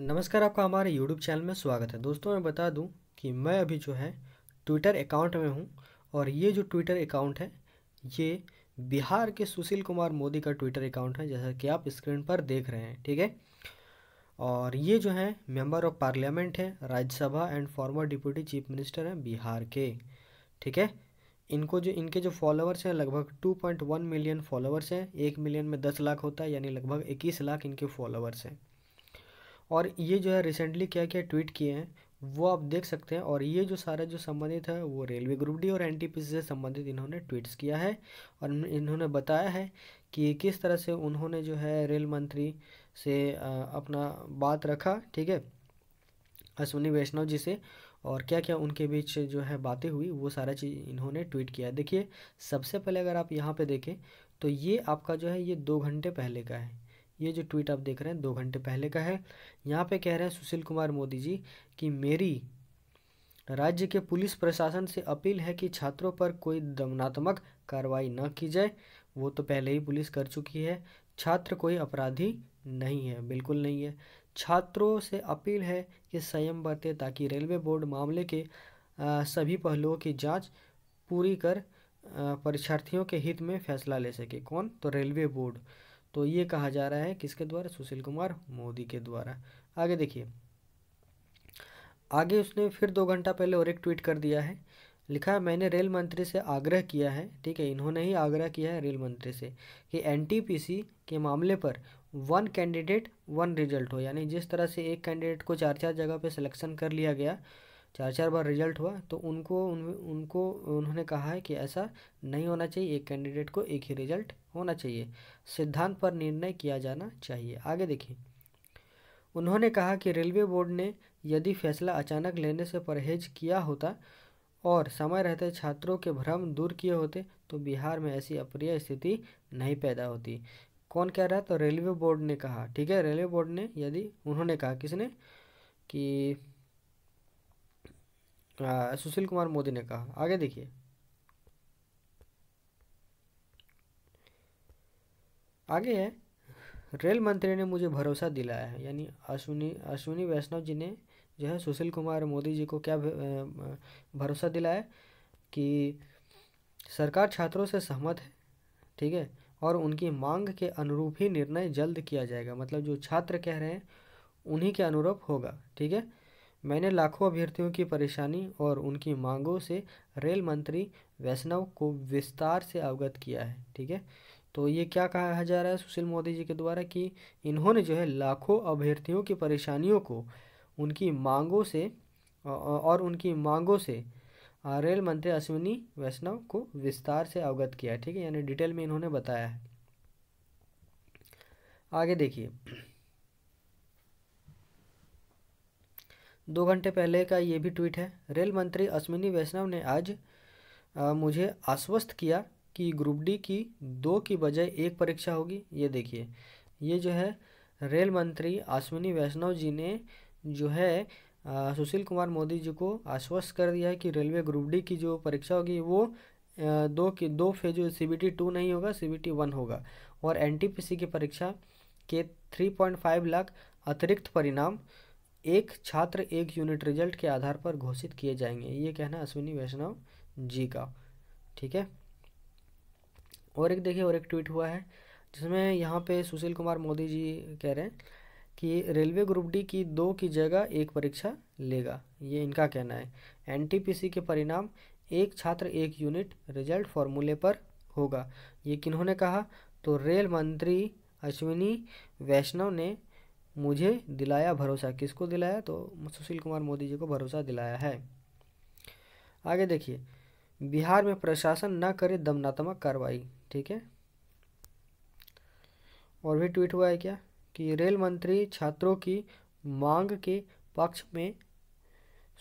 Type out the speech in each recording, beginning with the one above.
नमस्कार आपका हमारे यूट्यूब चैनल में स्वागत है दोस्तों मैं बता दूं कि मैं अभी जो है ट्विटर अकाउंट में हूं और ये जो ट्विटर अकाउंट है ये बिहार के सुशील कुमार मोदी का ट्विटर अकाउंट है जैसा कि आप स्क्रीन पर देख रहे हैं ठीक है और ये जो है मेंबर ऑफ पार्लियामेंट है Rajya Sabha and former deputy chief minister हैं बिहार के ठीक है इनको जो इनके जो फॉलोअर्स हैं लगभग 2.1 मिलियन फॉलोअर्स हैं एक मिलियन में 10 लाख होता है यानी लगभग 21 लाख इनके फॉलोअर्स हैं और ये जो है रिसेंटली क्या क्या ट्वीट किए हैं वो आप देख सकते हैं और ये जो सारा जो संबंधित है वो रेलवे ग्रुप डी और एन से संबंधित इन्होंने ट्वीट्स किया है और इन्होंने बताया है कि किस तरह से उन्होंने जो है रेल मंत्री से अपना बात रखा ठीक है अश्विनी वैष्णव जी से और क्या क्या उनके बीच जो है बातें हुई वो सारा चीज़ इन्होंने ट्वीट किया देखिए सबसे पहले अगर आप यहाँ पे देखें तो ये आपका जो है ये दो घंटे पहले का है ये जो ट्वीट आप देख रहे हैं दो घंटे पहले का है यहाँ पे कह रहे हैं सुशील कुमार मोदी जी कि मेरी राज्य के पुलिस प्रशासन से अपील है कि छात्रों पर कोई दमनात्मक कार्रवाई न की जाए वो तो पहले ही पुलिस कर चुकी है छात्र कोई अपराधी नहीं है बिल्कुल नहीं है छात्रों से अपील है कि संयम बरते ताकि रेलवे बोर्ड मामले के आ, सभी पहलुओं की जांच पूरी कर परीक्षार्थियों के हित में फैसला ले सके कौन तो रेलवे बोर्ड तो ये कहा जा रहा है किसके द्वारा सुशील कुमार मोदी के द्वारा आगे देखिए आगे उसने फिर दो घंटा पहले और एक ट्वीट कर दिया है लिखा मैंने रेल मंत्री से आग्रह किया है ठीक है इन्होंने ही आग्रह किया है रेल मंत्री से कि एनटीपीसी के मामले पर वन कैंडिडेट वन रिजल्ट हो यानी जिस तरह से एक कैंडिडेट को चार चार जगह पे सिलेक्शन कर लिया गया चार चार बार रिजल्ट हुआ तो उनको उन, उनको उन्होंने कहा है कि ऐसा नहीं होना चाहिए एक कैंडिडेट को एक ही रिजल्ट होना चाहिए सिद्धांत पर निर्णय किया जाना चाहिए आगे देखिए उन्होंने कहा कि रेलवे बोर्ड ने यदि फैसला अचानक लेने से परहेज किया होता और समय रहते छात्रों के भ्रम दूर किए होते तो बिहार में ऐसी अप्रिय स्थिति नहीं पैदा होती कौन कह रहा है तो रेलवे बोर्ड ने कहा ठीक है रेलवे बोर्ड ने यदि उन्होंने कहा किसने कि सुशील कुमार मोदी ने कहा आगे देखिए आगे है रेल मंत्री ने मुझे भरोसा दिलाया है यानी अश्विनी अश्विनी वैष्णव जी ने जो है सुशील कुमार मोदी जी को क्या भरोसा दिलाया कि सरकार छात्रों से सहमत है ठीक है और उनकी मांग के अनुरूप ही निर्णय जल्द किया जाएगा मतलब जो छात्र कह रहे हैं उन्हीं के अनुरूप होगा ठीक है मैंने लाखों अभ्यर्थियों की परेशानी और उनकी मांगों से रेल मंत्री वैष्णव को विस्तार से अवगत किया है ठीक है तो ये क्या कहा जा रहा है सुशील मोदी जी के द्वारा कि इन्होंने जो है लाखों अभ्यर्थियों की परेशानियों को उनकी मांगों से और उनकी मांगों से रेल मंत्री अश्विनी वैष्णव को विस्तार से अवगत किया ठीक है यानी डिटेल में इन्होंने बताया है आगे देखिए दो घंटे पहले का ये भी ट्वीट है रेल मंत्री अश्विनी वैष्णव ने आज आ, मुझे आश्वस्त किया कि ग्रुप डी की दो की बजाय एक परीक्षा होगी ये देखिए ये जो है रेल मंत्री अश्विनी वैष्णव जी ने जो है आ, सुशील कुमार मोदी जी को आश्वस्त कर दिया है कि रेलवे ग्रुप डी की जो परीक्षा होगी वो आ, दो की दो phase C B T two नहीं होगा सी बी टी वन होगा और एन टी पी सी की परीक्षा के थ्री पॉइंट फाइव लाख अतिरिक्त परिणाम एक छात्र एक यूनिट रिजल्ट के आधार पर घोषित किए जाएंगे ये कहना अश्विनी वैष्णव जी का ठीक है और एक देखिए और एक ट्वीट हुआ है जिसमें यहाँ पे सुशील कुमार मोदी जी कह रहे हैं कि रेलवे ग्रुप डी की दो की जगह एक परीक्षा लेगा ये इनका कहना है एनटीपीसी के परिणाम एक छात्र एक यूनिट रिजल्ट फॉर्मूले पर होगा ये किन्होंने कहा तो रेल मंत्री अश्विनी वैष्णव ने मुझे दिलाया भरोसा किसको दिलाया तो सुशील कुमार मोदी जी को भरोसा दिलाया है आगे देखिए बिहार में प्रशासन न करे दमनात्मक कार्रवाई ठीक है और भी ट्वीट हुआ है क्या कि रेल मंत्री छात्रों की मांग के पक्ष में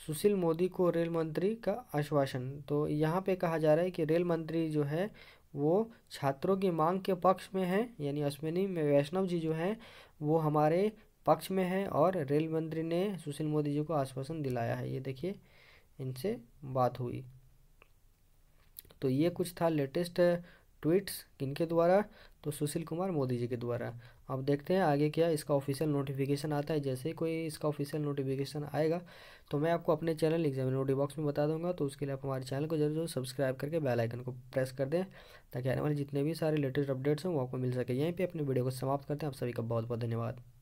सुशील मोदी को रेल मंत्री का आश्वासन तो यहाँ पे कहा जा रहा है कि रेल मंत्री जो है वो छात्रों की मांग के पक्ष में हैं यानी अश्विनी में वैष्णव जी जो हैं वो हमारे पक्ष में हैं और रेल मंत्री ने सुशील मोदी जी को आश्वासन दिलाया है ये देखिए इनसे बात हुई तो ये कुछ था लेटेस्ट ट्वीट्स किन के द्वारा तो सुशील कुमार मोदी जी के द्वारा अब देखते हैं आगे क्या इसका ऑफिशियल नोटिफिकेशन आता है जैसे ही कोई इसका ऑफिशियल नोटिफिकेशन आएगा तो मैं आपको अपने चैनल एग्जाम नोटी बॉक्स में बता दूंगा तो उसके लिए आप हमारे चैनल को जरूर जरूर सब्सक्राइब करके बेल आइकन को प्रेस कर दें ताकि आने वाले जितने भी सारे लेटेस्ट अपडेट्स हैं वो आपको मिल सके यहीं पर अपने वीडियो को समाप्त करते हैं आप सभी का बहुत बहुत धन्यवाद